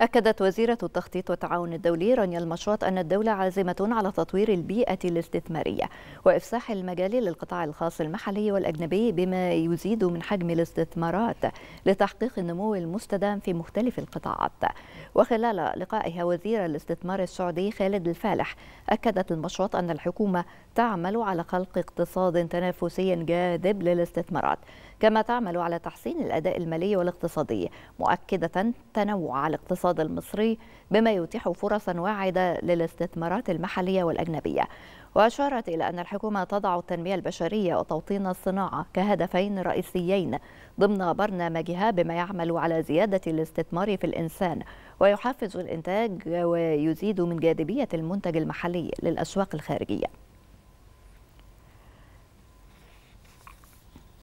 أكدت وزيرة التخطيط والتعاون الدولي رانيا المشاط أن الدولة عازمة على تطوير البيئة الاستثمارية وإفساح المجال للقطاع الخاص المحلي والأجنبي بما يزيد من حجم الاستثمارات لتحقيق النمو المستدام في مختلف القطاعات وخلال لقائها وزير الاستثمار السعودي خالد الفالح أكدت المشاط أن الحكومة تعمل على خلق اقتصاد تنافسي جاذب للاستثمارات كما تعمل على تحسين الأداء المالي والاقتصادي مؤكدة تنوع الاقتصاد الاقتصاد المصري بما يتيح فرصا واعدة للاستثمارات المحلية والأجنبية وأشارت إلى أن الحكومة تضع التنمية البشرية وتوطين الصناعة كهدفين رئيسيين ضمن برنامجها بما يعمل على زيادة الاستثمار في الإنسان ويحفز الإنتاج ويزيد من جاذبية المنتج المحلي للأسواق الخارجية